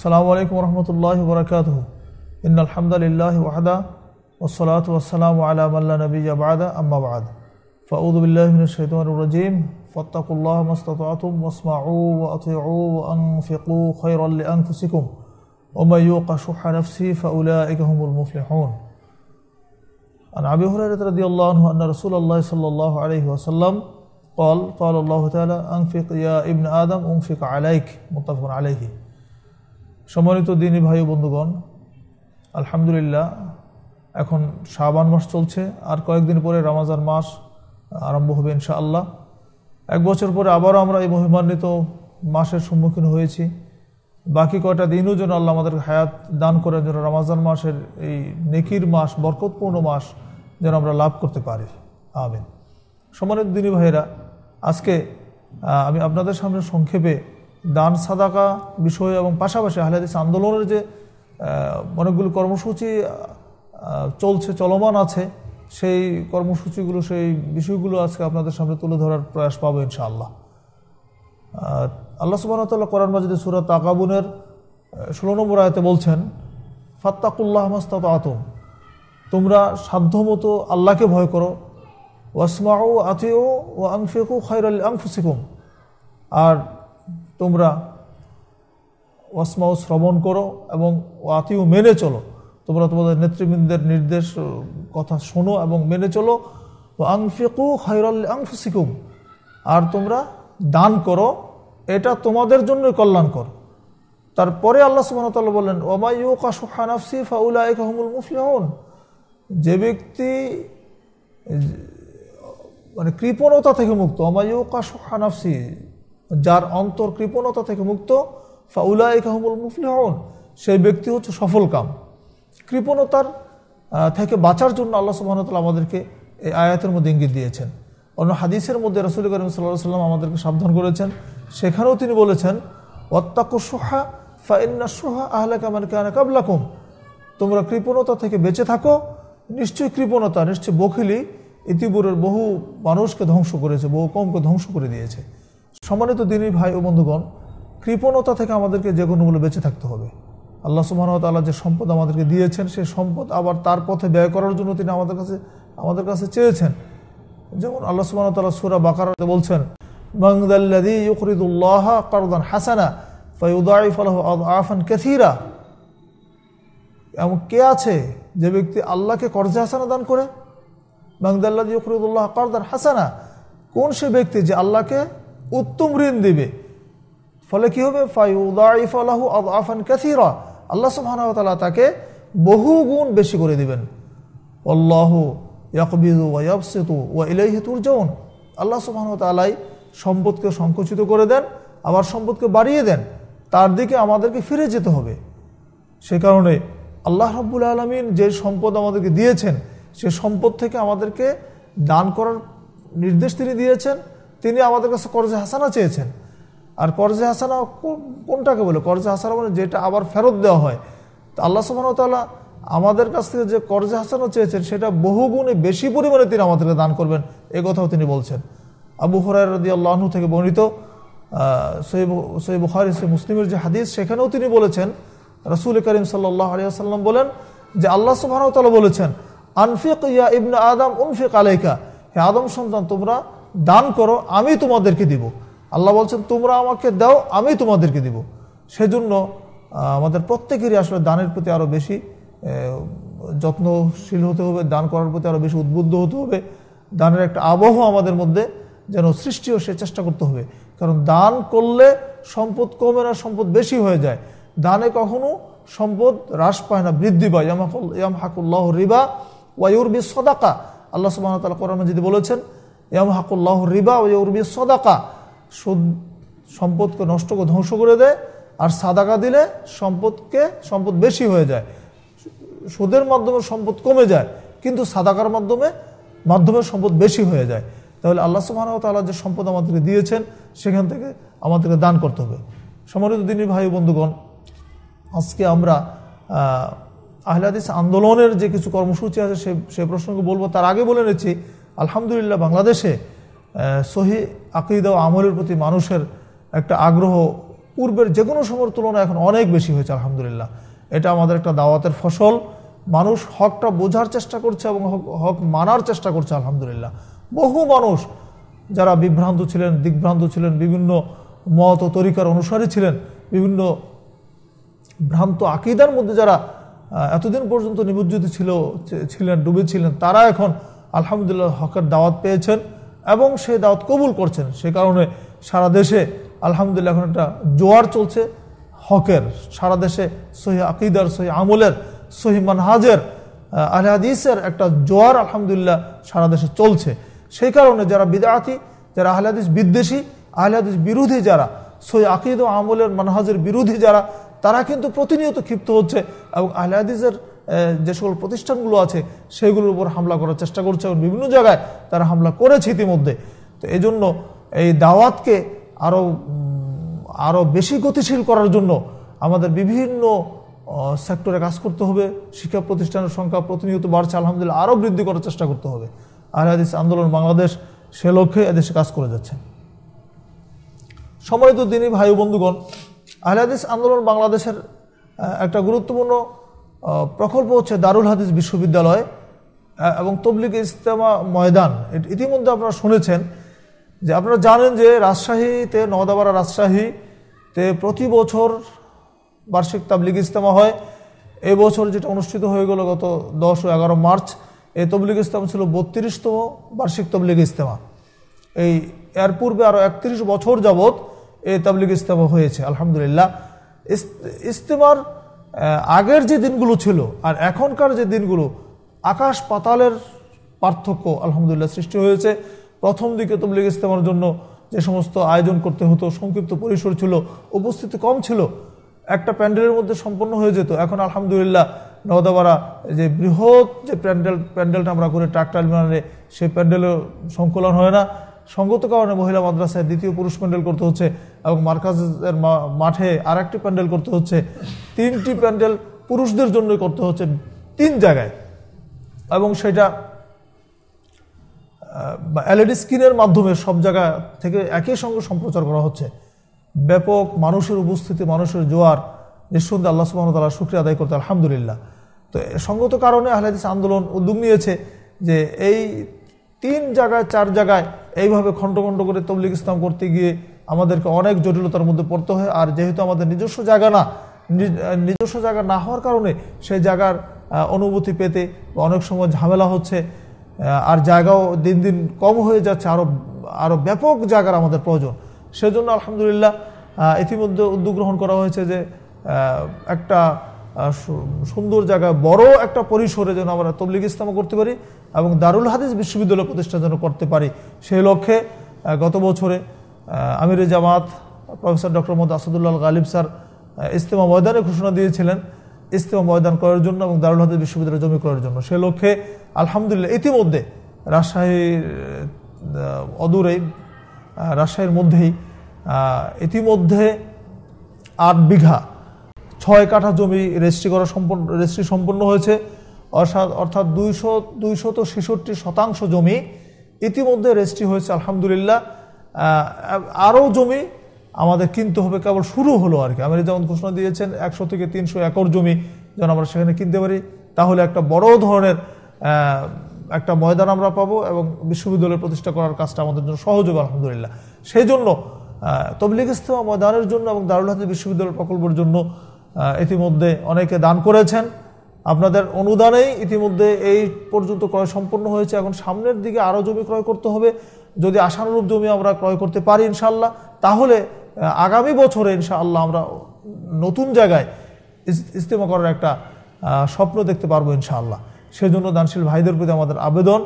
السلام عليكم ورحمة الله وبركاته إن الحمد لله وحده والصلاة والسلام على من لا نبي بعد أما بعد فأعوذ بالله من الشيطان الرجيم فاتقوا الله ما استطعتم واسمعوا وأطيعوا وأنفقوا خيرا لأنفسكم ومن يوق شح نفسه فأولئك هم المفلحون عن أبي هريرة رضي الله عنه أن رسول الله صلى الله عليه وسلم قال قال الله تعالى أنفق يا ابن آدم أنفق عليك متفق عليه সম্মানিত দিনী ভাই বন্ধুগণ আলহামদুলিল্লাহ এখন শাহবান মাস চলছে আর কয়েকদিন পরে রামাজান মাস আরম্ভ হবে ইনশাআল্লাহ এক বছর পরে আবারও আমরা এই মহিমান্বিত মাসের সম্মুখীন হয়েছি বাকি কয়টা দিনও যেন আল্লাহ আমাদের হায়াত দান করে যেন রামাজান মাসের এই নেকির মাস বরকতপূর্ণ মাস যেন আমরা লাভ করতে পারি আমিন সমানের দিনী ভাইয়েরা আজকে আমি আপনাদের সামনে সংক্ষেপে দান সাদাকা বিষয় এবং পাশাপাশি দিস আন্দোলনের যে অনেকগুলো কর্মসূচি চলছে চলমান আছে সেই কর্মসূচিগুলো সেই বিষয়গুলো আজকে আপনাদের সামনে তুলে ধরার প্রয়াস পাবো ইনশাআল্লাহ আল্লাহ সুবাহতাল্লাহ করার মাজিদে সুরাত আকাবুনের ষোলো নম্বর আয়তে বলছেন ফাত্তাকুল্লাহ মাস্তাত আতম তোমরা সাধ্যমতো আল্লাহকে ভয় করো ওয়াসমাউ আতিও ও আংফেকু খৈরাল আংফুসিকুম আর তোমরা ওয়াসমাও শ্রবণ করো এবং ওয়াতিও মেনে চলো তোমরা তোমাদের নেতৃবৃন্দের নির্দেশ কথা শোনো এবং মেনে চলো আংফেকু আংফিকু খৈরাল আংফুসিকুম আর তোমরা দান করো এটা তোমাদের জন্য কল্যাণকর তারপরে আল্লাহ সুবাহতাল্লাহ বললেন ওমাইউ কাসুহানাফসি ফাউলা একহমুল মুফলিহন যে ব্যক্তি মানে কৃপণতা থেকে মুক্ত ওমাইউ হানাফসি যার অন্তর কৃপণতা থেকে মুক্ত ফাউলাই কাহমুল মুফলিহন সেই ব্যক্তি হচ্ছে সফল কাম কৃপণতার থেকে বাঁচার জন্য আল্লাহ সুবাহতাল্লাহ আমাদেরকে এই আয়াতের মধ্যে ইঙ্গিত দিয়েছেন অন্য হাদিসের মধ্যে রসুল করিম সাল্লাহ সাল্লাম আমাদেরকে সাবধান করেছেন সেখানেও তিনি বলেছেন অত্যাকু সোহা ফাইন্না সোহা আহলা কামান কানা কাবলাকুম তোমরা কৃপণতা থেকে বেঁচে থাকো নিশ্চয়ই কৃপণতা নিশ্চয়ই বখিলি ইতিপুরের বহু মানুষকে ধ্বংস করেছে বহু কমকে ধ্বংস করে দিয়েছে সম্মানিত দিনই ভাই ও বন্ধুগণ কৃপণতা থেকে আমাদেরকে যে কোনো বেঁচে থাকতে হবে আল্লাহ সুবাহতাল্লাহ যে সম্পদ আমাদেরকে দিয়েছেন সেই সম্পদ আবার তার পথে ব্যয় করার জন্য তিনি আমাদের কাছে আমাদের কাছে চেয়েছেন যেমন আল্লাহ সুবাহতাল্লাহ সুরা বাকারাতে বলছেন বাংদাল্লাদি ইকরিদুল্লাহ করদান হাসানা ফলাহ আফান কেথিরা এমন কে আছে যে ব্যক্তি আল্লাহকে কর্জে হাসানা দান করে বাংদাল্লাদি ইকরিদুল্লাহ করদান হাসানা কোন সে ব্যক্তি যে আল্লাহকে উত্তম ঋণ দিবে ফলে কি হবে আল্লাহ সুবাহতালা তাকে বহু গুণ বেশি করে দিবেন অল্লাহ ইয়াকবিদু ওয়াবসিতু আল্লাহ সুবাহতালাই সম্পদকে সংকুচিত করে দেন আবার সম্পদকে বাড়িয়ে দেন তার দিকে আমাদেরকে ফিরে যেতে হবে সে কারণে আল্লাহ রব্বুল আলমিন যে সম্পদ আমাদেরকে দিয়েছেন সে সম্পদ থেকে আমাদেরকে দান করার নির্দেশ তিনি দিয়েছেন তিনি আমাদের কাছে করজে হাসানা চেয়েছেন আর করজে হাসানা কোনটাকে বলে করজে হাসানা মানে যেটা আবার ফেরত দেওয়া হয় তা আল্লাহ সুবাহতাল্লাহ আমাদের কাছ থেকে যে করজে হাসানা চেয়েছেন সেটা বহুগুণে বেশি পরিমাণে তিনি আমাদেরকে দান করবেন এ কথাও তিনি বলছেন আবু হরারদি আল্লাহনু থেকে বর্ণিত সৈব বুখারি সে মুসলিমের যে হাদিস সেখানেও তিনি বলেছেন রসুল করিম সাল্লাহ আলিয়াল্লাম বলেন যে আল্লাহ সুবাহতাল্লাহ বলেছেন আনফিক ইয়া ইবনা আদম উনফিক আলাইকা হে আদম সন্তান তোমরা দান করো আমি তোমাদেরকে দিব আল্লাহ বলছেন তোমরা আমাকে দাও আমি তোমাদেরকে দিব সেজন্য আমাদের প্রত্যেকেরই আসলে দানের প্রতি আরও বেশি যত্নশীল হতে হবে দান করার প্রতি আরও বেশি উদ্বুদ্ধ হতে হবে দানের একটা আবহ আমাদের মধ্যে যেন সৃষ্টিও সে চেষ্টা করতে হবে কারণ দান করলে সম্পদ কমে না সম্পদ বেশি হয়ে যায় দানে কখনো সম্পদ হ্রাস পায় না বৃদ্ধি পায় ইয়াম হাকুল্লাহ রিবা ওয়াইউর বি সদাকা আল্লাহ সুবাহ তালা কোরআন যদি বলেছেন ইয়ামহাকুল্লাহ রিবা ও সদাকা সুদ সম্পদকে নষ্ট করে ধ্বংস করে দেয় আর সাদাকা দিলে সম্পদকে সম্পদ বেশি হয়ে যায় সুদের মাধ্যমে সম্পদ কমে যায় কিন্তু সাদাকার মাধ্যমে মাধ্যমে সম্পদ বেশি হয়ে যায় তাহলে আল্লাহ সুবাহ তালা যে সম্পদ আমাদেরকে দিয়েছেন সেখান থেকে আমাদেরকে দান করতে হবে সমরিত দিনী ভাই বন্ধুগণ আজকে আমরা আহলাদিস আন্দোলনের যে কিছু কর্মসূচি আছে সে সে প্রসঙ্গে বলবো তার আগে বলে নিচ্ছি আলহামদুলিল্লাহ বাংলাদেশে সহি আকিদা ও আমলের প্রতি মানুষের একটা আগ্রহ পূর্বের যে কোনো সময়ের তুলনায় এখন অনেক বেশি হয়েছে আলহামদুলিল্লাহ এটা আমাদের একটা দাওয়াতের ফসল মানুষ হকটা বোঝার চেষ্টা করছে এবং হক মানার চেষ্টা করছে আলহামদুলিল্লাহ বহু মানুষ যারা বিভ্রান্ত ছিলেন দিগ্ভ্রান্ত ছিলেন বিভিন্ন মত ও তরিকার অনুসারী ছিলেন বিভিন্ন ভ্রান্ত আকিদার মধ্যে যারা এতদিন পর্যন্ত নিমজ্জিত ছিল ছিলেন ডুবেছিলেন তারা এখন আলহামদুলিল্লাহ হকের দাওয়াত পেয়েছেন এবং সেই দাওয়াত কবুল করছেন সে কারণে সারা দেশে আলহামদুলিল্লাহ এখন একটা জোয়ার চলছে হকের সারা দেশে সহি আকিদার সহি আমলের সহি মানহাজের আহলাদিসের একটা জোয়ার আলহামদুলিল্লাহ সারা দেশে চলছে সেই কারণে যারা বিদায়াতি যারা আহলাদিস বিদ্বেষী আহলাদিস বিরোধী যারা সহি আকিদ ও আমলের মানহাজের বিরোধী যারা তারা কিন্তু প্রতিনিয়ত ক্ষিপ্ত হচ্ছে এবং আহলাদিসের যে সকল প্রতিষ্ঠানগুলো আছে সেগুলোর উপর হামলা করার চেষ্টা করছে এবং বিভিন্ন জায়গায় তারা হামলা করেছে ইতিমধ্যে তো এই জন্য এই দাওয়াতকে আরও আরও বেশি গতিশীল করার জন্য আমাদের বিভিন্ন সেক্টরে কাজ করতে হবে শিক্ষা প্রতিষ্ঠানের সংখ্যা প্রতিনিয়ত বাড়ছে আলহামদুলিল্লাহ আরও বৃদ্ধি করার চেষ্টা করতে হবে আর এদেশ আন্দোলন বাংলাদেশ সে লক্ষ্যে এদেশে কাজ করে যাচ্ছে সম্মানিত দিনই ভাই বন্ধুগণ আহলাদিস আন্দোলন বাংলাদেশের একটা গুরুত্বপূর্ণ প্রকল্প হচ্ছে দারুল হাদিস বিশ্ববিদ্যালয় এবং তবলিগ ইস্তেমা ময়দান ইতিমধ্যে আপনারা শুনেছেন যে আপনারা জানেন যে রাজশাহীতে নদাবাড়া রাজশাহীতে প্রতি বছর বার্ষিক তাবলিগ ইস্তেমা হয় এই বছর যেটা অনুষ্ঠিত হয়ে গেল গত দশ ও এগারো মার্চ এই তবলিগ ইস্তেমা ছিল বত্রিশতম বার্ষিক তবলিগ ইস্তেমা এই এর পূর্বে আরও একত্রিশ বছর যাবৎ এই তাবলিগ ইস্তেমা হয়েছে আলহামদুলিল্লাহ ইস্তেমার আগের যে দিনগুলো ছিল আর এখনকার যে দিনগুলো আকাশ পাতালের পার্থক্য আলহামদুলিল্লাহ সৃষ্টি হয়েছে প্রথম দিকে তবলিগ ইস্তেমার জন্য যে সমস্ত আয়োজন করতে হতো সংক্ষিপ্ত পরিসর ছিল উপস্থিতি কম ছিল একটা প্যান্ডেলের মধ্যে সম্পন্ন হয়ে যেত এখন আলহামদুলিল্লাহ নদাবাড়া যে বৃহৎ যে প্যান্ডেল প্যান্ডেলটা আমরা করে ট্রাক টার্মিনালে সেই প্যান্ডেলের সংকলন হয় না সঙ্গত কারণে মহিলা মাদ্রাসায় দ্বিতীয় পুরুষ প্যান্ডেল করতে হচ্ছে এবং মার্কাজের মাঠে আর একটি প্যান্ডেল করতে হচ্ছে তিনটি প্যান্ডেল পুরুষদের জন্য করতে হচ্ছে তিন জায়গায় এবং সেটা এলইডি স্ক্রিনের মাধ্যমে সব জায়গা থেকে একই সঙ্গে সম্প্রচার করা হচ্ছে ব্যাপক মানুষের উপস্থিতি মানুষের জোয়ার নিঃসন্দেহে আল্লাহ সুবাহ তালা শুক্রিয়া আদায় করতে আলহামদুলিল্লাহ তো সঙ্গত কারণে আহলাদিস আন্দোলন উদ্যোগ নিয়েছে যে এই তিন জায়গায় চার জায়গায় এইভাবে খণ্ড খণ্ড করে তবলিগ ইসলাম করতে গিয়ে আমাদেরকে অনেক জটিলতার মধ্যে পড়তে হয় আর যেহেতু আমাদের নিজস্ব জায়গা না নিজস্ব জায়গা না হওয়ার কারণে সেই জায়গার অনুভূতি পেতে অনেক সময় ঝামেলা হচ্ছে আর জায়গাও দিন দিন কম হয়ে যাচ্ছে আরও আরও ব্যাপক জায়গার আমাদের প্রয়োজন সেজন্য আলহামদুলিল্লাহ ইতিমধ্যে উদ্যোগ গ্রহণ করা হয়েছে যে একটা সুন্দর জায়গা বড় একটা পরিসরে যেন আমরা তবলিগ ইস্তামা করতে পারি এবং দারুল হাদিস বিশ্ববিদ্যালয় প্রতিষ্ঠা যেন করতে পারি সেই লক্ষ্যে গত বছরে আমির জামাত professor doctor Mohammad Asadullah Ghalib sir ইস্তেমা ময়দানে ঘোষণা দিয়েছিলেন ইস্তেমা ময়দান করার জন্য এবং দারুল হাদিস বিশ্ববিদ্যালয় জমি করার জন্য সেই লক্ষ্যে আলহামদুলিল্লাহ ইতিমধ্যে রাজশাহীর অদূরেই রাজশাহীর মধ্যেই ইতিমধ্যে আট বিঘা ছয় কাঠা জমি রেজিস্ট্রি করা সম্পন্ন রেজিস্ট্রি সম্পন্ন হয়েছে অর্থাৎ অর্থাৎ দুইশো দুইশত ছেষট্টি শতাংশ জমি ইতিমধ্যে রেজিস্ট্রি হয়েছে আলহামদুলিল্লাহ আরও জমি আমাদের কিনতে হবে কেবল শুরু হলো আর কি আমি যেমন ঘোষণা দিয়েছেন একশো থেকে তিনশো একর জমি যেন আমরা সেখানে কিনতে পারি তাহলে একটা বড় ধরনের একটা ময়দান আমরা পাবো এবং বিশ্ববিদ্যালয় প্রতিষ্ঠা করার কাজটা আমাদের জন্য সহজ হবে আলহামদুলিল্লাহ সেই জন্য তবলিগ ইস্তেমা ময়দানের জন্য এবং দারুল হাতি বিশ্ববিদ্যালয় প্রকল্পের জন্য ইতিমধ্যে অনেকে দান করেছেন আপনাদের অনুদানেই ইতিমধ্যে এই পর্যন্ত ক্রয় সম্পন্ন হয়েছে এখন সামনের দিকে আরও জমি ক্রয় করতে হবে যদি আশানুরূপ জমি আমরা ক্রয় করতে পারি ইনশাল্লাহ তাহলে আগামী বছরে ইনশাআল্লাহ আমরা নতুন জায়গায় ইস্তেমা করার একটা স্বপ্ন দেখতে পারবো ইনশাআল্লাহ সেজন্য দানশীল ভাইদের প্রতি আমাদের আবেদন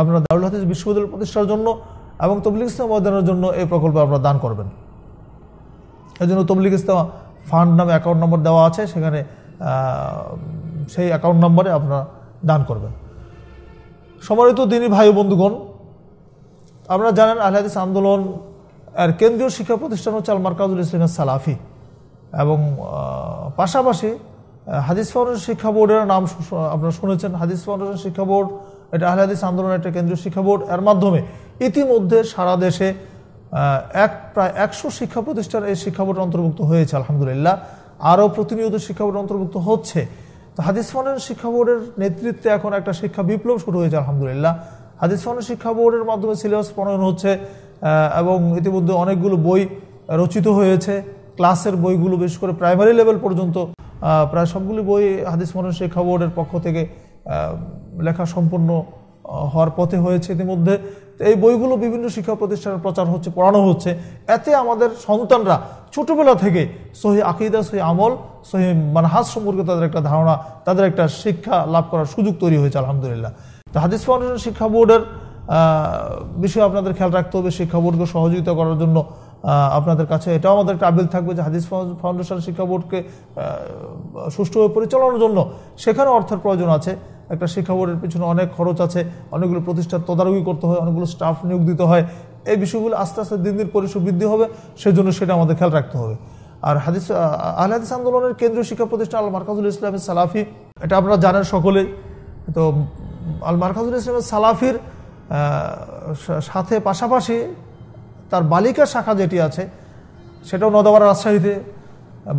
আপনারা দারুল হাদিস বিশ্ববিদ্যালয় প্রতিষ্ঠার জন্য এবং তবলিগ ইস্তেমা অধ্যয়নের জন্য এই প্রকল্পে আপনারা দান করবেন এই জন্য তবলিগ ইস্তেমা ফান্ড নামে অ্যাকাউন্ট নম্বর দেওয়া আছে সেখানে সেই অ্যাকাউন্ট নম্বরে আপনারা দান করবেন সম্মানিত দিনী ভাই বন্ধুগণ আপনারা জানেন আহলাদিস আন্দোলন আর কেন্দ্রীয় শিক্ষা প্রতিষ্ঠান হচ্ছে আল মার্কাজুল ইসলামের সালাফি এবং পাশাপাশি হাদিস ফাউন্ডেশন শিক্ষা বোর্ডের নাম আপনারা শুনেছেন হাদিস ফাউন্ডেশন শিক্ষা বোর্ড এটা আহলাদিস আন্দোলনের একটা কেন্দ্রীয় শিক্ষা বোর্ড এর মাধ্যমে ইতিমধ্যে সারা দেশে এক প্রায় একশো শিক্ষা প্রতিষ্ঠান এই শিক্ষাবোর্ড অন্তর্ভুক্ত হয়েছে আলহামদুলিল্লাহ আরও প্রতিনিয়ত শিক্ষাবোর্ড অন্তর্ভুক্ত হচ্ছে তো হাদিস ফানের শিক্ষা বোর্ডের নেতৃত্বে এখন একটা শিক্ষা বিপ্লব শুরু হয়েছে আলহামদুলিল্লাহ হাদিস ফানের শিক্ষা বোর্ডের মাধ্যমে সিলেবাস প্রণয়ন হচ্ছে এবং ইতিমধ্যে অনেকগুলো বই রচিত হয়েছে ক্লাসের বইগুলো বেশ করে প্রাইমারি লেভেল পর্যন্ত প্রায় সবগুলি বই হাদিস মনের শিক্ষা বোর্ডের পক্ষ থেকে লেখা সম্পূর্ণ হওয়ার পথে হয়েছে ইতিমধ্যে এই বইগুলো বিভিন্ন শিক্ষা প্রতিষ্ঠানে প্রচার হচ্ছে পড়ানো হচ্ছে এতে আমাদের সন্তানরা ছোটোবেলা থেকে সহি আকিদা সহি আমল সহি মানহাজ সম্পর্কে তাদের একটা ধারণা তাদের একটা শিক্ষা লাভ করার সুযোগ তৈরি হয়েছে আলহামদুলিল্লাহ তো হাদিস ফাউন্ডেশন শিক্ষা বোর্ডের বিষয়ে আপনাদের খেয়াল রাখতে হবে শিক্ষা বোর্ডকে সহযোগিতা করার জন্য আপনাদের কাছে এটাও আমাদের একটা আবিল থাকবে যে হাদিস ফাউন্ডেশন শিক্ষা বোর্ডকে সুষ্ঠুভাবে পরিচালনার জন্য সেখানে অর্থের প্রয়োজন আছে একটা শিক্ষা বোর্ডের পিছনে অনেক খরচ আছে অনেকগুলো প্রতিষ্ঠান তদারকি করতে হয় অনেকগুলো স্টাফ নিয়োগ দিতে হয় এই বিষয়গুলো আস্তে আস্তে দিন দিন পরিসর বৃদ্ধি হবে সেজন্য সেটা আমাদের খেয়াল রাখতে হবে আর হাদিস আহলে হাদিস আন্দোলনের কেন্দ্রীয় শিক্ষা প্রতিষ্ঠান আল মার্কাজুল ইসলামের সালাফি এটা আপনারা জানেন সকলে তো আল মার্কাজুল ইসলামের সালাফির সাথে পাশাপাশি তার বালিকা শাখা যেটি আছে সেটাও নদাবার রাজশাহীতে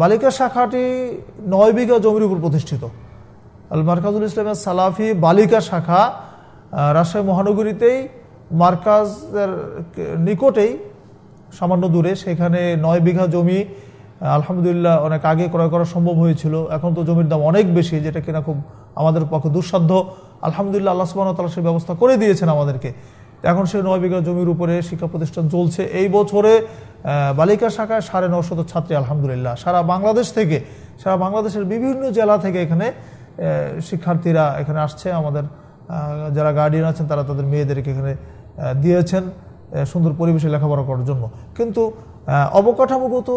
বালিকা শাখাটি নয় বিঘা জমির উপর প্রতিষ্ঠিত আল মার্কাজুল ইসলামের সালাফি বালিকা শাখা রাজশাহী মহানগরীতেই মার্কাজের নিকটেই সামান্য দূরে সেখানে নয় বিঘা জমি আলহামদুলিল্লাহ অনেক আগে ক্রয় করা সম্ভব হয়েছিল এখন তো জমির দাম অনেক বেশি যেটা কিনা খুব আমাদের পক্ষে দুঃসাধ্য আলহামদুলিল্লাহ আল্লাহ সুবাহ তালা সেই ব্যবস্থা করে দিয়েছেন আমাদেরকে এখন সেই নয় বিঘা জমির উপরে শিক্ষা প্রতিষ্ঠান চলছে এই বছরে বালিকা শাখায় সাড়ে নশত ছাত্রী আলহামদুলিল্লাহ সারা বাংলাদেশ থেকে সারা বাংলাদেশের বিভিন্ন জেলা থেকে এখানে শিক্ষার্থীরা এখানে আসছে আমাদের যারা গার্ডিয়ান আছেন তারা তাদের মেয়েদেরকে এখানে দিয়েছেন সুন্দর পরিবেশে লেখাপড়া করার জন্য কিন্তু অবকাঠামোগত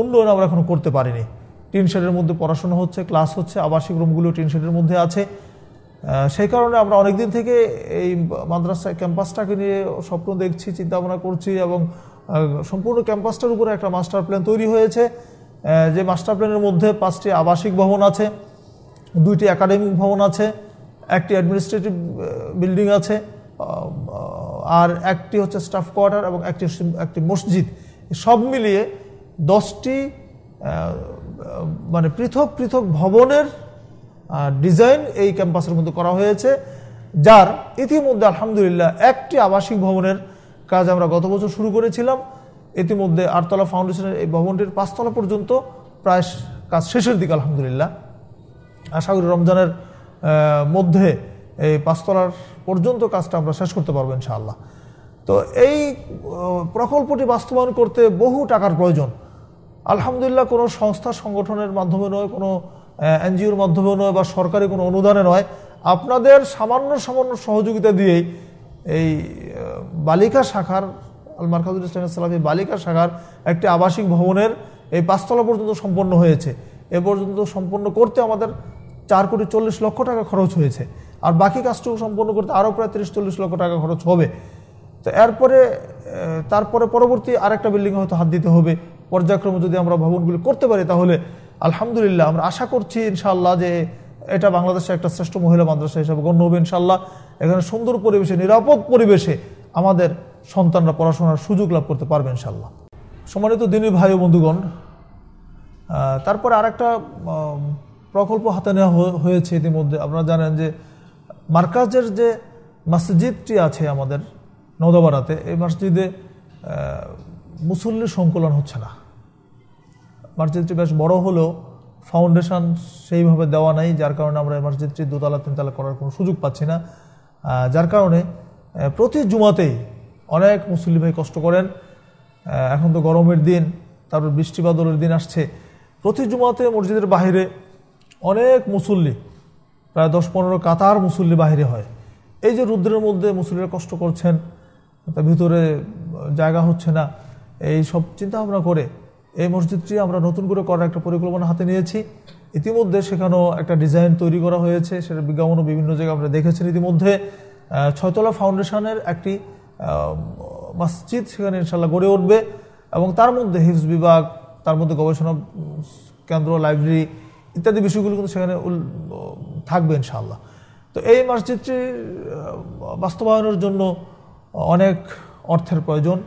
উন্নয়ন আমরা এখন করতে পারিনি টিন শেডের মধ্যে পড়াশোনা হচ্ছে ক্লাস হচ্ছে আবাসিক রুমগুলো টিন শেডের মধ্যে আছে সেই কারণে আমরা অনেক দিন থেকে এই মাদ্রাসা ক্যাম্পাসটাকে নিয়ে স্বপ্ন দেখছি চিন্তাভাবনা করছি এবং সম্পূর্ণ ক্যাম্পাসটার উপরে একটা মাস্টার প্ল্যান তৈরি হয়েছে যে মাস্টার প্ল্যানের মধ্যে পাঁচটি আবাসিক ভবন আছে দুইটি একাডেমিক ভবন আছে একটি অ্যাডমিনিস্ট্রেটিভ বিল্ডিং আছে আর একটি হচ্ছে স্টাফ কোয়ার্টার এবং একটি একটি মসজিদ সব মিলিয়ে দশটি মানে পৃথক পৃথক ভবনের ডিজাইন এই ক্যাম্পাসের মধ্যে করা হয়েছে যার ইতিমধ্যে আলহামদুলিল্লাহ একটি আবাসিক ভবনের কাজ আমরা গত বছর শুরু করেছিলাম ইতিমধ্যে আরতলা ফাউন্ডেশনের এই ভবনটির পাঁচতলা পর্যন্ত প্রায় কাজ শেষের দিকে আলহামদুলিল্লাহ আশা করি রমজানের মধ্যে এই পাঁচতলার পর্যন্ত কাজটা আমরা শেষ করতে পারবো ইনশাআল্লাহ তো এই প্রকল্পটি বাস্তবায়ন করতে বহু টাকার প্রয়োজন আলহামদুলিল্লাহ কোনো সংস্থা সংগঠনের মাধ্যমে নয় কোনো এনজিওর মাধ্যমে নয় বা সরকারি কোনো অনুদানে নয় আপনাদের সামান্য সামান্য সহযোগিতা দিয়েই এই বালিকা শাখার আল মার্কাজুল ইসলামের সালামী বালিকা শাখার একটি আবাসিক ভবনের এই পাঁচতলা পর্যন্ত সম্পন্ন হয়েছে এ পর্যন্ত সম্পন্ন করতে আমাদের চার কোটি চল্লিশ লক্ষ টাকা খরচ হয়েছে আর বাকি কাজটুকু সম্পন্ন করতে আরও প্রায় তিরিশ চল্লিশ লক্ষ টাকা খরচ হবে তো এরপরে তারপরে পরবর্তী আরেকটা বিল্ডিং হয়তো হাত দিতে হবে পর্যায়ক্রমে যদি আমরা ভবনগুলি করতে পারি তাহলে আলহামদুলিল্লাহ আমরা আশা করছি ইনশাআল্লাহ যে এটা বাংলাদেশে একটা শ্রেষ্ঠ মহিলা মাদ্রাসা হিসাবে গণ্য হবে ইনশাল্লাহ এখানে সুন্দর পরিবেশে নিরাপদ পরিবেশে আমাদের সন্তানরা পড়াশোনার সুযোগ লাভ করতে পারবে ইনশাল্লাহ সম্মানিত দিনী ভাই বন্ধুগণ তারপরে আরেকটা প্রকল্প হাতে নেওয়া হয়েছে ইতিমধ্যে আপনারা জানেন যে মার্কাজের যে মসজিদটি আছে আমাদের নদাবাড়াতে এই মসজিদে মুসল্লির সংকলন হচ্ছে না মসজিদটি বেশ বড় হলেও ফাউন্ডেশন সেইভাবে দেওয়া নাই যার কারণে আমরা এই মসজিদটি দোতলা তিনতলা করার কোনো সুযোগ পাচ্ছি না যার কারণে প্রতি জুমাতেই অনেক মুসল্লি ভাই কষ্ট করেন এখন তো গরমের দিন তারপর বৃষ্টি দিন আসছে প্রতি জুমাতে মসজিদের বাহিরে অনেক মুসল্লি প্রায় দশ পনেরো কাতার মুসল্লি বাহিরে হয় এই যে রুদ্রের মধ্যে মুসল্লিরা কষ্ট করছেন তার ভিতরে জায়গা হচ্ছে না এই সব চিন্তা ভাবনা করে এই মসজিদটি আমরা নতুন করে করার একটা পরিকল্পনা হাতে নিয়েছি ইতিমধ্যে সেখানেও একটা ডিজাইন তৈরি করা হয়েছে সেটা বিজ্ঞাপনও বিভিন্ন জায়গায় আমরা দেখেছেন ইতিমধ্যে ছয়তলা ফাউন্ডেশনের একটি মসজিদ সেখানে ইনশাল্লাহ গড়ে উঠবে এবং তার মধ্যে হিফজ বিভাগ তার মধ্যে গবেষণা কেন্দ্র লাইব্রেরি ইত্যাদি বিষয়গুলো কিন্তু সেখানে থাকবে ইনশাআল্লাহ তো এই মসজিদটি বাস্তবায়নের জন্য অনেক অর্থের প্রয়োজন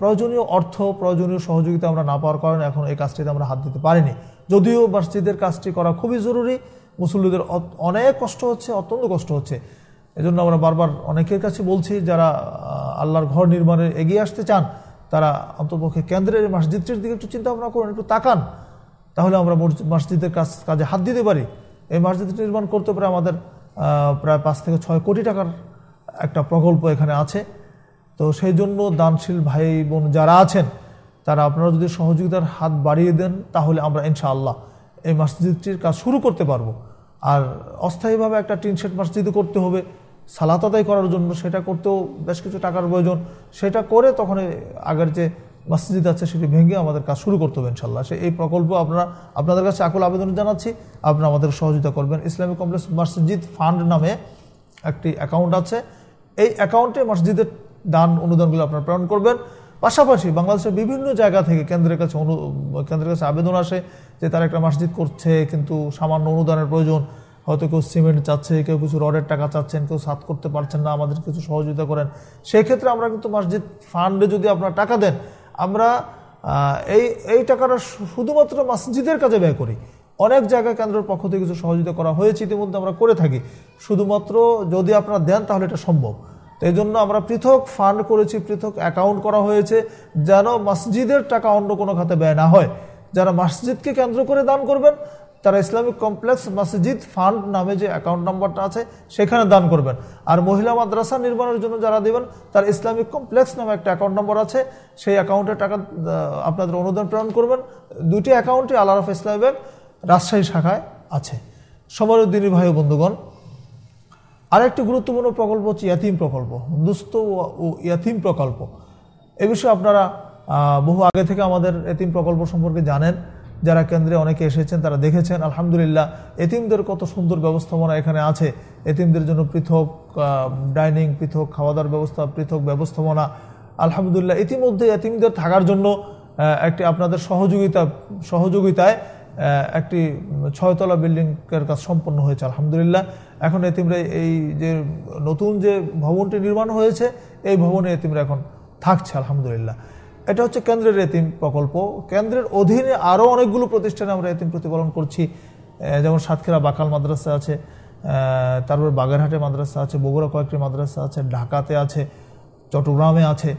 প্রয়োজনীয় অর্থ প্রয়োজনীয় সহযোগিতা আমরা না পাওয়ার কারণে এখন এই কাজটিতে আমরা হাত দিতে পারিনি যদিও মসজিদের কাজটি করা খুবই জরুরি মুসল্লিদের অনেক কষ্ট হচ্ছে অত্যন্ত কষ্ট হচ্ছে এজন্য আমরা বারবার অনেকের কাছে বলছি যারা আল্লাহর ঘর নির্মাণে এগিয়ে আসতে চান তারা অন্তপক্ষে কেন্দ্রের মসজিদটির দিকে একটু চিন্তা ভাবনা করেন একটু তাকান তাহলে আমরা মসজিদের কাজ কাজে হাত দিতে পারি এই মসজিদ নির্মাণ করতে পারে আমাদের প্রায় পাঁচ থেকে ছয় কোটি টাকার একটা প্রকল্প এখানে আছে তো সেই জন্য দানশীল ভাই বোন যারা আছেন তারা আপনারা যদি সহযোগিতার হাত বাড়িয়ে দেন তাহলে আমরা ইনশাআল্লাহ এই মসজিদটির কাজ শুরু করতে পারবো আর অস্থায়ীভাবে একটা টিনশেড মসজিদ করতে হবে সালাত আদায় করার জন্য সেটা করতেও বেশ কিছু টাকার প্রয়োজন সেটা করে তখন আগের যে মসজিদ আছে সেটি ভেঙে আমাদের কাজ শুরু করতে হবে ইনশাল্লাহ সে এই প্রকল্প আপনারা আপনাদের কাছে আকুল আবেদন জানাচ্ছি আপনারা আমাদের সহযোগিতা করবেন ইসলামিক কমপ্লেক্স মসজিদ ফান্ড নামে একটি অ্যাকাউন্ট আছে এই অ্যাকাউন্টে মসজিদের দান অনুদানগুলো আপনারা প্রেরণ করবেন পাশাপাশি বাংলাদেশের বিভিন্ন জায়গা থেকে কেন্দ্রের কাছে অনু কেন্দ্রের কাছে আবেদন আসে যে তারা একটা মসজিদ করছে কিন্তু সামান্য অনুদানের প্রয়োজন হয়তো কেউ সিমেন্ট চাচ্ছে কেউ কিছু রডের টাকা চাচ্ছেন কেউ সাত করতে পারছেন না আমাদের কিছু সহযোগিতা করেন সেক্ষেত্রে আমরা কিন্তু মসজিদ ফান্ডে যদি আপনারা টাকা দেন আমরা এই এই টাকাটা শুধুমাত্র মাসজিদের কাজে ব্যয় করি অনেক জায়গায় কেন্দ্রের পক্ষ থেকে কিছু সহযোগিতা করা হয়েছে ইতিমধ্যে আমরা করে থাকি শুধুমাত্র যদি আপনারা দেন তাহলে এটা সম্ভব তো এই জন্য আমরা পৃথক ফান্ড করেছি পৃথক অ্যাকাউন্ট করা হয়েছে যেন মসজিদের টাকা অন্য কোনো খাতে ব্যয় না হয় যারা মসজিদকে কেন্দ্র করে দান করবেন তারা ইসলামিক কমপ্লেক্স মসজিদ ফান্ড নামে যে অ্যাকাউন্ট নাম্বারটা আছে সেখানে দান করবেন আর মহিলা মাদ্রাসা নির্মাণের জন্য যারা দেবেন তার ইসলামিক কমপ্লেক্স নামে একটা অ্যাকাউন্ট নম্বর আছে সেই অ্যাকাউন্টে টাকা আপনাদের অনুদান প্রেরণ করবেন দুটি অ্যাকাউন্টই আলারফ ইসলামী ব্যাংক রাজশাহী শাখায় আছে সবার দিনী ভাই বন্ধুগণ আরেকটি গুরুত্বপূর্ণ প্রকল্প হচ্ছে ইয়াতিম প্রকল্প দুস্থ ও ইয়াতিম প্রকল্প এ বিষয়ে আপনারা বহু আগে থেকে আমাদের এতিম প্রকল্প সম্পর্কে জানেন যারা কেন্দ্রে অনেকে এসেছেন তারা দেখেছেন আলহামদুলিল্লাহ এতিমদের কত সুন্দর ব্যবস্থাপনা এখানে আছে এতিমদের জন্য পৃথক ডাইনিং পৃথক খাওয়া দাওয়ার ব্যবস্থা পৃথক ব্যবস্থাপনা আলহামদুলিল্লাহ ইতিমধ্যে এতিমদের থাকার জন্য একটি আপনাদের সহযোগিতা সহযোগিতায় একটি ছয়তলা বিল্ডিংয়ের কাজ সম্পন্ন হয়েছে আলহামদুলিল্লাহ এখন এতিমরা এই যে নতুন যে ভবনটি নির্মাণ হয়েছে এই ভবনে এতিমরা এখন থাকছে আলহামদুলিল্লাহ এটা হচ্ছে কেন্দ্রের এতিম প্রকল্প কেন্দ্রের অধীনে আরও অনেকগুলো প্রতিষ্ঠানে আমরা এতিম প্রতিপালন করছি যেমন সাতক্ষীরা বাকাল মাদ্রাসা আছে তারপর বাগেরহাটে মাদ্রাসা আছে বগুড়া কয়েকটি মাদ্রাসা আছে ঢাকাতে আছে চট্টগ্রামে আছে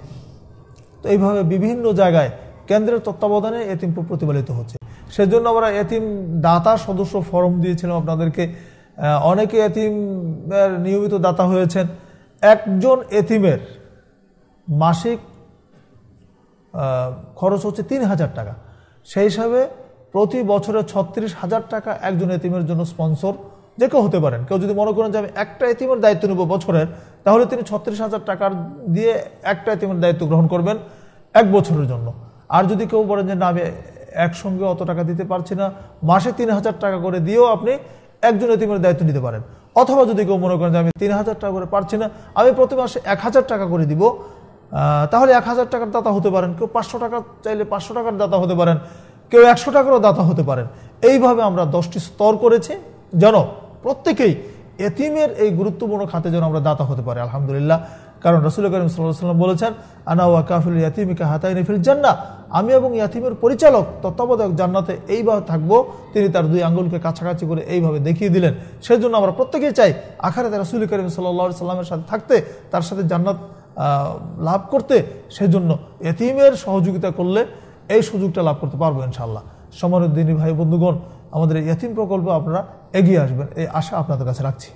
তো এইভাবে বিভিন্ন জায়গায় কেন্দ্রের তত্ত্বাবধানে এতিম প্রতিপালিত হচ্ছে সেজন্য আমরা এতিম দাতা সদস্য ফরম দিয়েছিলাম আপনাদেরকে অনেকে এতিম নিয়মিত দাতা হয়েছেন একজন এতিমের মাসিক খরচ হচ্ছে তিন হাজার টাকা সেই হিসাবে প্রতি বছরে ছত্রিশ হাজার টাকা একজন এতিমের জন্য স্পন্সর যে কেউ হতে পারেন কেউ যদি মনে করেন যে আমি একটা এতিমের দায়িত্ব নেব বছরের তাহলে তিনি ছত্রিশ হাজার টাকার দিয়ে একটা এতিমের দায়িত্ব গ্রহণ করবেন এক বছরের জন্য আর যদি কেউ বলেন যে না আমি একসঙ্গে অত টাকা দিতে পারছি না মাসে তিন হাজার টাকা করে দিয়েও আপনি একজন এতিমের দায়িত্ব নিতে পারেন অথবা যদি কেউ মনে করেন যে আমি তিন হাজার টাকা করে পারছি না আমি প্রতি মাসে এক হাজার টাকা করে দিব তাহলে এক হাজার টাকার দাতা হতে পারেন কেউ পাঁচশো টাকা চাইলে পাঁচশো টাকার দাতা হতে পারেন কেউ একশো টাকারও দাতা হতে পারেন এইভাবে আমরা দশটি স্তর করেছি যেন প্রত্যেকেই এতিমের এই গুরুত্বপূর্ণ খাতে যেন আমরা দাতা হতে পারি আলহামদুলিল্লাহ কারণ রসুল করিম সাল্লাম বলেছেন আনা ওয়া কাফিল ইয়াতিমিকা হাতাই নিফিল জান্না আমি এবং ইয়াতিমের পরিচালক তত্ত্বাবধায়ক জান্নাতে এইভাবে থাকবো তিনি তার দুই আঙ্গুলকে কাছাকাছি করে এইভাবে দেখিয়ে দিলেন সেজন্য আমরা প্রত্যেকেই চাই আখারে রসুল করিম সাল্লা সাল্লামের সাথে থাকতে তার সাথে জান্নাত লাভ করতে সেজন্য এতিমের সহযোগিতা করলে এই সুযোগটা লাভ করতে পারবো ইনশাল্লাহ সমানের দিনী ভাই বন্ধুগণ আমাদের এতিম প্রকল্প আপনারা এগিয়ে আসবেন এই আশা আপনাদের কাছে রাখছি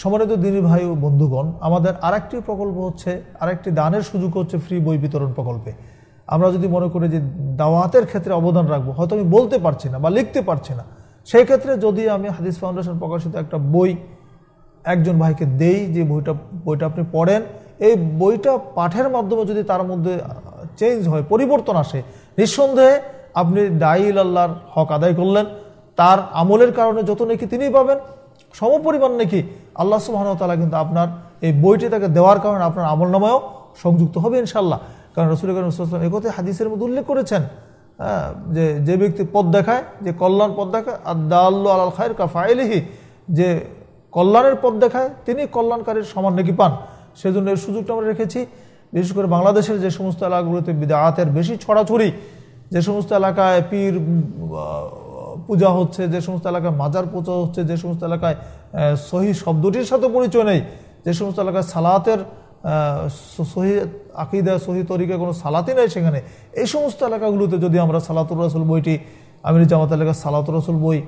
সমানিত দিনী ভাই ও বন্ধুগণ আমাদের আরেকটি প্রকল্প হচ্ছে আরেকটি দানের সুযোগ হচ্ছে ফ্রি বই বিতরণ প্রকল্পে আমরা যদি মনে করি যে দাওয়াতের ক্ষেত্রে অবদান রাখবো হয়তো আমি বলতে পারছি না বা লিখতে পারছি না সেই ক্ষেত্রে যদি আমি হাদিস ফাউন্ডেশন প্রকাশিত একটা বই একজন ভাইকে দেই যে বইটা বইটা আপনি পড়েন এই বইটা পাঠের মাধ্যমে যদি তার মধ্যে চেঞ্জ হয় পরিবর্তন আসে নিঃসন্দেহে আপনি দাইল আল্লাহর হক আদায় করলেন তার আমলের কারণে যত নাকি তিনি পাবেন সমপরিমাণ নাকি আল্লাহ সুবাহতালা কিন্তু আপনার এই বইটি তাকে দেওয়ার কারণে আপনার আমল নামায়ও সংযুক্ত হবে ইনশাল্লাহ কারণ রসুল করিমসাল্লাম একথা হাদিসের মধ্যে উল্লেখ করেছেন হ্যাঁ, যে যে ব্যক্তি পদ দেখায় যে কল্যাণ পদ দেখায় আদা আল্লু আল খায়ের কাফাইলিহি যে কল্যাণের পদ দেখায় তিনি কল্যাণকারীর সমান নাকি পান সেজন্য এর সুযোগটা আমরা রেখেছি বিশেষ করে বাংলাদেশের যে সমস্ত এলাকাগুলোতে বিদায়াতের বেশি ছড়াছড়ি যে সমস্ত এলাকায় পীর পূজা হচ্ছে যে সমস্ত এলাকায় মাজার পূজা হচ্ছে যে সমস্ত এলাকায় সহি শব্দটির সাথে পরিচয় নেই যে সমস্ত এলাকায় সালাতের সহি আকিদা সহি তরিকা কোনো সালাতি নেই সেখানে এই সমস্ত এলাকাগুলোতে যদি আমরা সালাতুর রসুল বইটি আমির জামাত এলাকার সালাতুর রসুল বই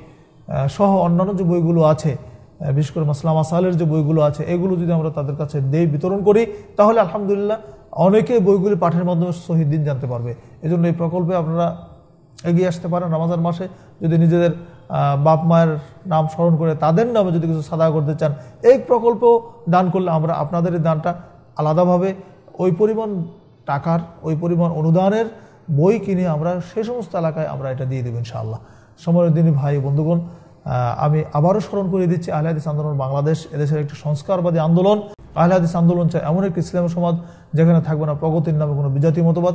সহ অন্যান্য যে বইগুলো আছে বিশেষ করে মাসলাম আসালের যে বইগুলো আছে এগুলো যদি আমরা তাদের কাছে দেই বিতরণ করি তাহলে আলহামদুলিল্লাহ অনেকে বইগুলি পাঠের মাধ্যমে শহীদ দিন জানতে পারবে এজন্য এই প্রকল্পে আপনারা এগিয়ে আসতে পারেন রমাজান মাসে যদি নিজেদের বাপ মায়ের নাম স্মরণ করে তাদের নামে যদি কিছু সাদা করতে চান এই প্রকল্প দান করলে আমরা আপনাদের এই দানটা আলাদাভাবে ওই পরিমাণ টাকার ওই পরিমাণ অনুদানের বই কিনে আমরা সেই সমস্ত এলাকায় আমরা এটা দিয়ে দেবো ইনশাআল্লাহ সময়ের দিনই ভাই বন্ধুগণ আমি আবারও স্মরণ করে দিচ্ছি আহলাদিস আন্দোলন বাংলাদেশ এদেশের একটি সংস্কারবাদী আন্দোলন আহলাদিস আন্দোলন চায় এমন একটি ইসলাম সমাজ যেখানে থাকবে না প্রগতির নামে কোনো বিজাতি মতবাদ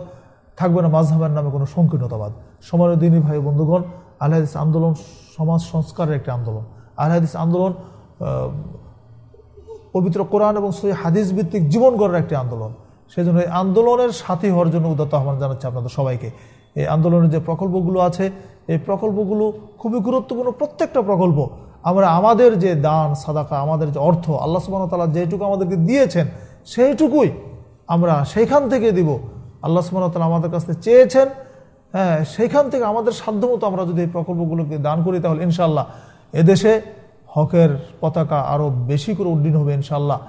থাকবে না মাঝহামের নামে কোনো সংকীর্ণতাবাদ সময়ের দিনী ভাই বন্ধুগণ আহলাদিস আন্দোলন সমাজ সংস্কারের একটি আন্দোলন আহলাদিস আন্দোলন পবিত্র কোরআন এবং সই হাদিস ভিত্তিক জীবন গড়ার একটি আন্দোলন সেই জন্য এই আন্দোলনের সাথী হওয়ার জন্য উদ্যত আহ্বান জানাচ্ছি আপনাদের সবাইকে এই আন্দোলনের যে প্রকল্পগুলো আছে এই প্রকল্পগুলো খুবই গুরুত্বপূর্ণ প্রত্যেকটা প্রকল্প আমরা আমাদের যে দান সাদাকা আমাদের যে অর্থ আল্লাহ তালা যেটুকু আমাদেরকে দিয়েছেন সেইটুকুই আমরা সেইখান থেকে দিব আল্লাহ তালা আমাদের কাছে চেয়েছেন হ্যাঁ সেইখান থেকে আমাদের সাধ্যমতো আমরা যদি এই প্রকল্পগুলোকে দান করি তাহলে ইনশাল্লাহ এদেশে হকের পতাকা আরও বেশি করে উড্ডীন হবে ইনশাল্লাহ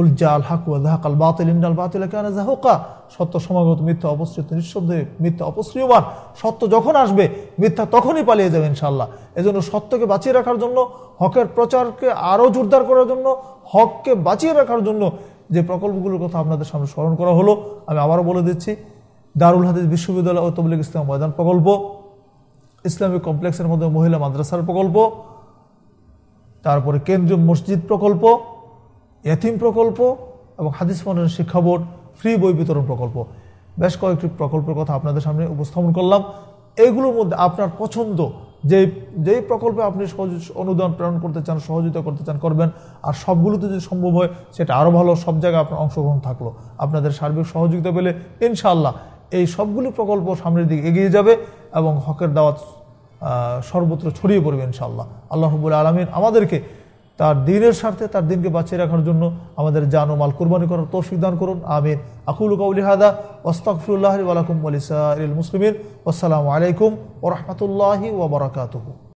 উলজা আল হাক ওয়াজাহাক আল বাতিল ইন্নাল বাতিল কানা জাহুকা সত্য সমাগত মিথ্যা অপসৃত নিঃশব্দে মিথ্যা অপসৃয়মান সত্য যখন আসবে মিথ্যা তখনই পালিয়ে যাবে ইনশাল্লাহ এজন্য সত্যকে বাঁচিয়ে রাখার জন্য হকের প্রচারকে আরও জোরদার করার জন্য হককে বাঁচিয়ে রাখার জন্য যে প্রকল্পগুলোর কথা আপনাদের সামনে স্মরণ করা হলো আমি আবারও বলে দিচ্ছি দারুল হাদিস বিশ্ববিদ্যালয় ও তবলিগ ইসলাম ময়দান প্রকল্প ইসলামিক কমপ্লেক্সের মধ্যে মহিলা মাদ্রাসার প্রকল্প তারপরে কেন্দ্রীয় মসজিদ প্রকল্প এথিম প্রকল্প এবং হাদিস মনন শিক্ষা বোর্ড ফ্রি বই বিতরণ প্রকল্প বেশ কয়েকটি প্রকল্পের কথা আপনাদের সামনে উপস্থাপন করলাম এগুলোর মধ্যে আপনার পছন্দ যে যেই প্রকল্পে আপনি অনুদান প্রেরণ করতে চান সহযোগিতা করতে চান করবেন আর সবগুলোতে যদি সম্ভব হয় সেটা আরও ভালো সব জায়গায় আপনার অংশগ্রহণ থাকলো আপনাদের সার্বিক সহযোগিতা পেলে ইনশাআল্লাহ এই সবগুলি প্রকল্প সামনের দিকে এগিয়ে যাবে এবং হকের দাওয়াত সর্বত্র ছড়িয়ে পড়বে ইনশাআল্লাহ আল্লাহ আলমিন আমাদেরকে তার দিনের স্বার্থে তার দিনকে বাঁচিয়ে রাখার জন্য আমাদের জান ও মাল কোরবানি করার তৌফিক দান করুন আমিন আকুল কৌলিহাদা ওস্তাকফুল্লাহ আলাইকুম আলিসা আসসালামু আলাইকুম ও রহমতুল্লাহি